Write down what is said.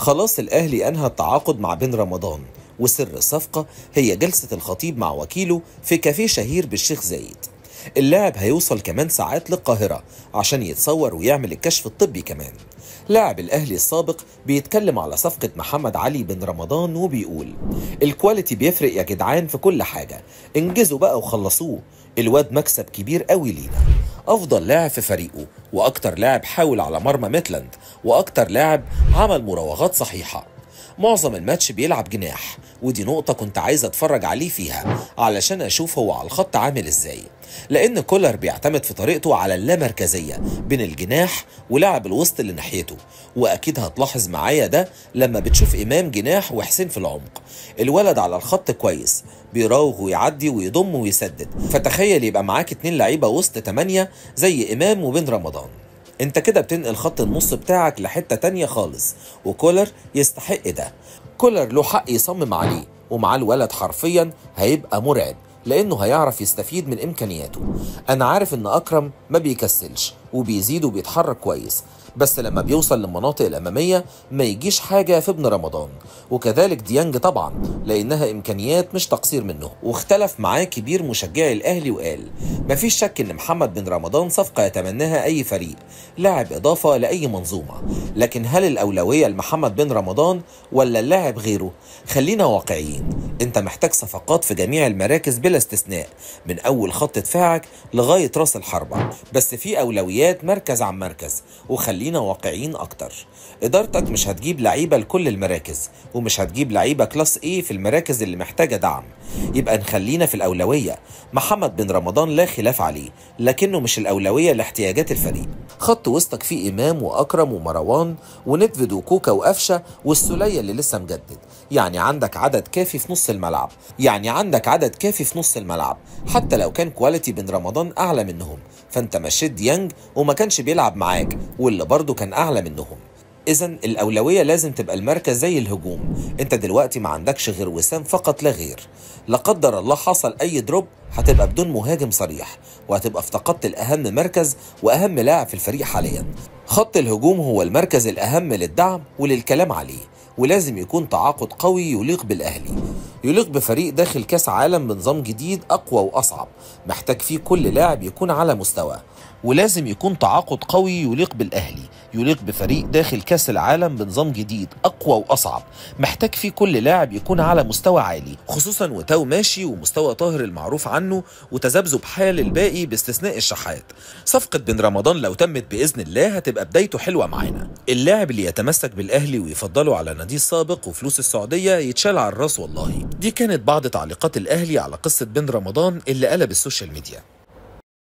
خلاص الأهلي أنهى التعاقد مع بن رمضان وسر الصفقة هي جلسة الخطيب مع وكيله في كافيه شهير بالشيخ زايد اللاعب هيوصل كمان ساعات للقاهرة عشان يتصور ويعمل الكشف الطبي كمان لاعب الأهلي السابق بيتكلم على صفقة محمد علي بن رمضان وبيقول الكواليتي بيفرق يا جدعان في كل حاجة انجزوا بقى وخلصوه الواد مكسب كبير قوي لينا أفضل لاعب في فريقه وأكتر لاعب حاول على مرمى ميتلاند وأكتر لاعب عمل مراوغات صحيحة معظم الماتش بيلعب جناح ودي نقطة كنت عايز أتفرج عليه فيها علشان أشوف هو على الخط عامل إزاي لأن كولر بيعتمد في طريقته على اللامركزية بين الجناح ولاعب الوسط اللي ناحيته وأكيد هتلاحظ معايا ده لما بتشوف إمام جناح وحسين في العمق الولد على الخط كويس بيراوغ ويعدي ويضم ويسدد فتخيل يبقى معاك اتنين لعيبة وسط تمانية زي إمام وبن رمضان انت كده بتنقل خط النص بتاعك لحته تانية خالص وكولر يستحق ده كولر له حق يصمم عليه ومعاه الولد حرفيا هيبقى مرعب لانه هيعرف يستفيد من امكانياته انا عارف ان اكرم ما بيكسلش وبيزيد وبيتحرك كويس بس لما بيوصل للمناطق الأمامية ما يجيش حاجة في ابن رمضان وكذلك ديانج طبعا لأنها إمكانيات مش تقصير منه واختلف معاه كبير مشجعي الأهلي وقال مفيش شك إن محمد بن رمضان صفقة يتمناها أي فريق لاعب إضافة لأي منظومة لكن هل الأولوية لمحمد بن رمضان ولا اللاعب غيره خلينا واقعيين انت محتاج صفقات في جميع المراكز بلا استثناء من أول خط دفاعك لغاية راس الحربة بس في أولويات احتياطيات مركز عن مركز وخلينا واقعيين اكتر ادارتك مش هتجيب لعيبه لكل المراكز ومش هتجيب لعيبه كلاس ايه في المراكز اللي محتاجه دعم يبقى نخلينا في الاولويه محمد بن رمضان لا خلاف عليه لكنه مش الاولويه لاحتياجات الفريق خط وسطك فيه امام واكرم ومروان وندفد وكوكا وقفشه والسوليه اللي لسه مجدد يعني عندك عدد كافي في نص الملعب يعني عندك عدد كافي في نص الملعب حتى لو كان كواليتي بن رمضان اعلى منهم فانت مشيت ديانج وما كانش بيلعب معاك واللي برضه كان اعلى منهم اذا الاولويه لازم تبقى المركز زي الهجوم انت دلوقتي ما عندكش غير وسام فقط لا غير لا قدر الله حصل اي دروب هتبقى بدون مهاجم صريح وهتبقى افتقدت الاهم مركز واهم لاعب في الفريق حاليا خط الهجوم هو المركز الاهم للدعم وللكلام عليه ولازم يكون تعاقد قوي يليق بالاهلي يليق بفريق داخل كاس عالم بنظام جديد اقوى واصعب محتاج فيه كل لاعب يكون على مستواه ولازم يكون تعاقد قوي يليق بالاهلي يليق بفريق داخل كاس العالم بنظام جديد اقوى واصعب محتاج فيه كل لاعب يكون على مستوى عالي خصوصا وتاو ماشي ومستوى طاهر المعروف عنه وتذبذب حال الباقي باستثناء الشحات صفقه بن رمضان لو تمت باذن الله هتبقى بدايته حلوه معانا اللاعب اللي يتمسك بالاهلي ويفضله على نادي السعودي السابق وفلوس السعودية يتشال على الراس والله دي كانت بعض تعليقات الأهلي على قصة بن رمضان اللي قلب السوشيال ميديا